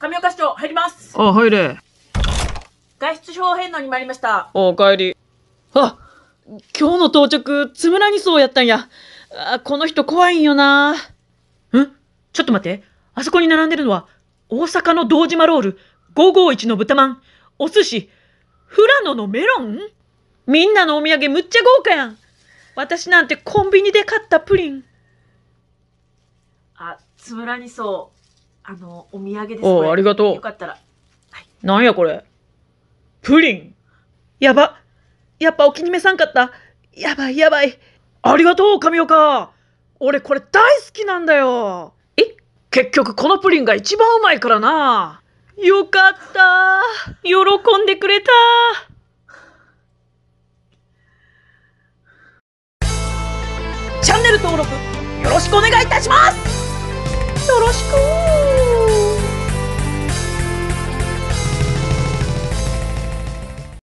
神岡市長、入ります。あ、入れ。外出表返納に参りました。お、お帰り。あ、今日の到着、つむらにそうやったんや。あ、この人怖いんよな。んちょっと待って。あそこに並んでるのは、大阪の堂島ロール、551の豚まん、お寿司、富良野のメロンみんなのお土産むっちゃ豪華やん。私なんてコンビニで買ったプリン。あ、つむらにそう。あの、お土産です。おありがとうよかったら。なんやこれ。プリン。やば。やっぱお気に召さんかった。やばいやばい。ありがとう、神岡。俺これ大好きなんだよ。え結局このプリンが一番うまいからな。よかった。喜んでくれた。チャンネル登録よろしくお願いいたします。よろしく。